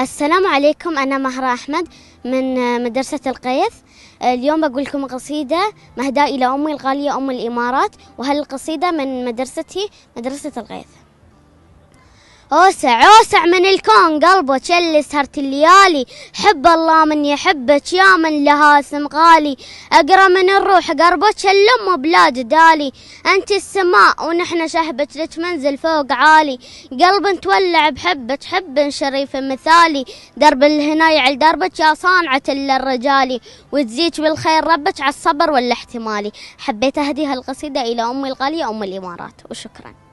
السلام عليكم أنا مهرة أحمد من مدرسة القيث اليوم بقول لكم قصيدة مهداة إلى أمي الغالية أم الإمارات وهالقصيدة من مدرستي مدرسة القيث أوسع أوسع من الكون قلبه شل سهرت الليالي حب الله من يحبك يا من لها اسم غالي أقرى من الروح قربه امه بلا جدالي أنت السماء ونحن شهبك لك منزل فوق عالي قلب تولع بحبك حب شريف مثالي درب الهنا يعل دربك يا صانعة للرجالي وتزيج بالخير ربك على الصبر والاحتمالي حبيت أهدي هالقصيدة إلى أمي الغالية أم الإمارات وشكراً